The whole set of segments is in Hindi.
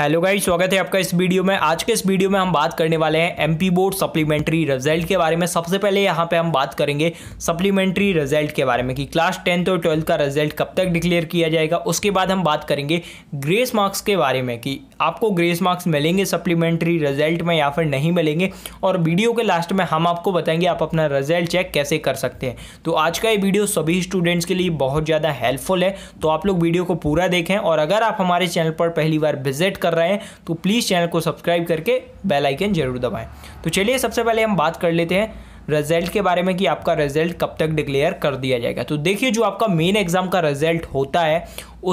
हेलो गाइस स्वागत है आपका इस वीडियो में आज के इस वीडियो में हम बात करने वाले हैं एमपी बोर्ड सप्लीमेंट्री रिजल्ट के बारे में सबसे पहले यहाँ पे हम बात करेंगे सप्लीमेंट्री रिजल्ट के बारे में कि क्लास टेंथ और ट्वेल्थ का रिजल्ट कब तक डिक्लेयर किया जाएगा उसके बाद हम बात करेंगे ग्रेस मार्क्स के बारे में कि आपको ग्रेस मार्क्स मिलेंगे सप्लीमेंट्री रिजल्ट में या फिर नहीं मिलेंगे और वीडियो के लास्ट में हम आपको बताएंगे आप अपना रिजल्ट चेक कैसे कर सकते हैं तो आज का ये वीडियो सभी स्टूडेंट्स के लिए बहुत ज़्यादा हेल्पफुल है तो आप लोग वीडियो को पूरा देखें और अगर आप हमारे चैनल पर पहली बार विजिट कर कर रहे हैं तो प्लीज़ चैनल को सब्सक्राइब करके बेल आइकन जरूर दबाएं तो चलिए सबसे पहले हम बात कर लेते हैं रिजल्ट के बारे में कि आपका रिजल्ट कब तक डिक्लेयर कर दिया जाएगा तो देखिए जो आपका मेन एग्ज़ाम का रिजल्ट होता है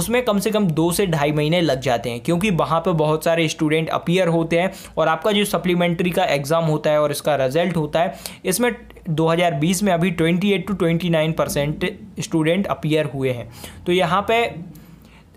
उसमें कम से कम दो से ढाई महीने लग जाते हैं क्योंकि वहाँ पर बहुत सारे स्टूडेंट अपीयर होते हैं और आपका जो सप्लीमेंट्री का एग्ज़ाम होता है और इसका रिजल्ट होता है इसमें 2020 में अभी 28 टू 29 परसेंट स्टूडेंट अपीयर हुए हैं तो यहाँ पे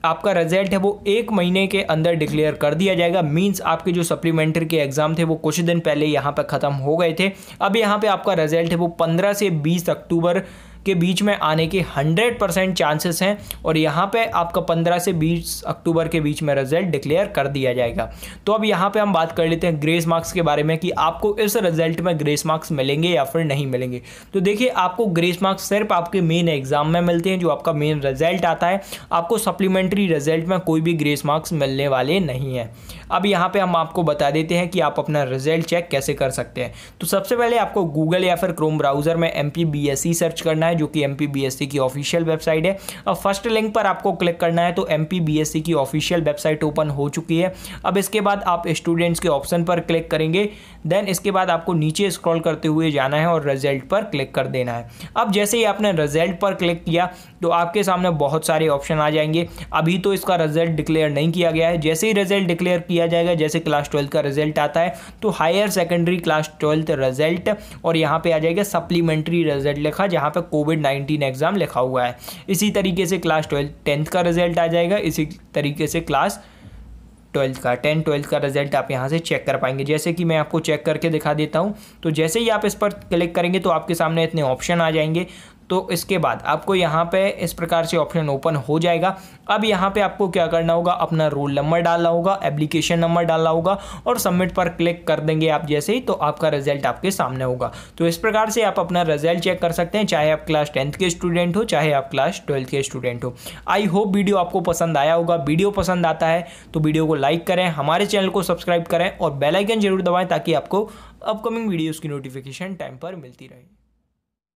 आपका रिजल्ट है वो एक महीने के अंदर डिक्लेयर कर दिया जाएगा मीन्स आपके जो सप्लीमेंट्री के एग्जाम थे वो कुछ दिन पहले यहाँ पर ख़त्म हो गए थे अब यहाँ पर आपका रिजल्ट है वो पंद्रह से बीस अक्टूबर के बीच में आने के 100 परसेंट चांसेस हैं और यहाँ पे आपका 15 से 20 अक्टूबर के बीच में रिजल्ट डिक्लेयर कर दिया जाएगा तो अब यहाँ पे हम बात कर लेते हैं ग्रेस मार्क्स के बारे में कि आपको इस रिजल्ट में ग्रेस मार्क्स मिलेंगे या फिर नहीं मिलेंगे तो देखिए आपको ग्रेस मार्क्स सिर्फ आपके मेन एग्जाम में मिलते हैं जो आपका मेन रिजल्ट आता है आपको सप्लीमेंट्री रिजल्ट में कोई भी ग्रेस मार्क्स मिलने वाले नहीं है अब यहाँ पर हम आपको बता देते हैं कि आप अपना रिजल्ट चेक कैसे कर सकते हैं तो सबसे पहले आपको गूगल या फिर क्रोम ब्राउज़र में एम e सर्च करना है जो कि एम e की ऑफिशियल वेबसाइट है अब फर्स्ट लिंक पर आपको क्लिक करना है तो एम e की ऑफिशियल वेबसाइट ओपन हो चुकी है अब इसके बाद आप स्टूडेंट्स के ऑप्शन पर क्लिक करेंगे देन इसके बाद आपको नीचे स्क्रॉल करते हुए जाना है और रिजल्ट पर क्लिक कर देना है अब जैसे ही आपने रिजल्ट पर क्लिक किया तो आपके सामने बहुत सारे ऑप्शन आ जाएंगे अभी तो इसका रिजल्ट डिक्लेयर नहीं किया गया है जैसे ही रिजल्ट डिक्लेयर किया जाएगा जैसे क्लास ट्वेल्थ का रिजल्ट आता है तो higher secondary class twelfth result और यहाँ पे आ जाएगा सप्लीमेंट्री रिजल्ट लिखा जहाँ पे को कोविड नाइन्टीन एग्ज़ाम लिखा हुआ है इसी तरीके से क्लास ट्वेल्थ टेंथ का रिजल्ट आ जाएगा इसी तरीके से क्लास ट्वेल्थ का टेंथ ट्वेल्थ का रिजल्ट आप यहां से चेक कर पाएंगे जैसे कि मैं आपको चेक करके दिखा देता हूं तो जैसे ही आप इस पर क्लिक करेंगे तो आपके सामने इतने ऑप्शन आ जाएंगे तो इसके बाद आपको यहाँ पे इस प्रकार से ऑप्शन ओपन हो जाएगा अब यहाँ पे आपको क्या करना होगा अपना रोल नंबर डालना होगा एप्लीकेशन नंबर डालना होगा और सबमिट पर क्लिक कर देंगे आप जैसे ही तो आपका रिजल्ट आपके सामने होगा तो इस प्रकार से आप अपना रिजल्ट चेक कर सकते हैं चाहे आप क्लास टेंथ के स्टूडेंट हो चाहे आप क्लास ट्वेल्थ के स्टूडेंट हो आई होप वीडियो आपको पसंद आया होगा वीडियो पसंद आता है तो वीडियो को लाइक करें हमारे चैनल को सब्सक्राइब करें और बेलाइकन जरूर दबाएँ ताकि आपको अपकमिंग वीडियोज़ की नोटिफिकेशन टाइम पर मिलती रहे